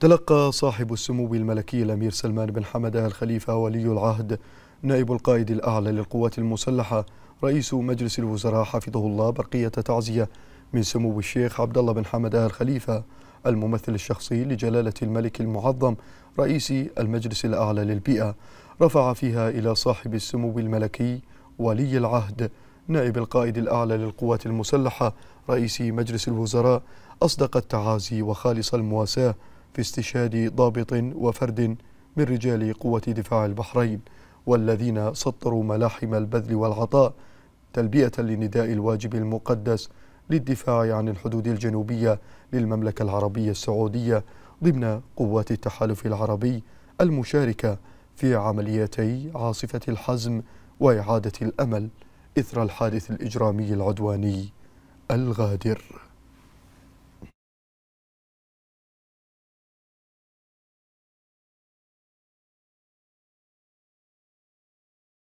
تلقى صاحب السمو الملكي الأمير سلمان بن حمد آل خليفة ولي العهد نائب القائد الأعلى للقوات المسلحة رئيس مجلس الوزراء حفظه الله برقية تعزية من سمو الشيخ عبد الله بن حمد آل خليفة الممثل الشخصي لجلالة الملك المعظم رئيس المجلس الأعلى للبيئة رفع فيها إلى صاحب السمو الملكي ولي العهد نائب القائد الأعلى للقوات المسلحة رئيس مجلس الوزراء أصدق التعازي وخالص المواساة باستشهاد ضابط وفرد من رجال قوة دفاع البحرين والذين سطروا ملاحم البذل والعطاء تلبية لنداء الواجب المقدس للدفاع عن الحدود الجنوبية للمملكة العربية السعودية ضمن قوات التحالف العربي المشاركة في عمليتي عاصفة الحزم وإعادة الأمل إثر الحادث الإجرامي العدواني الغادر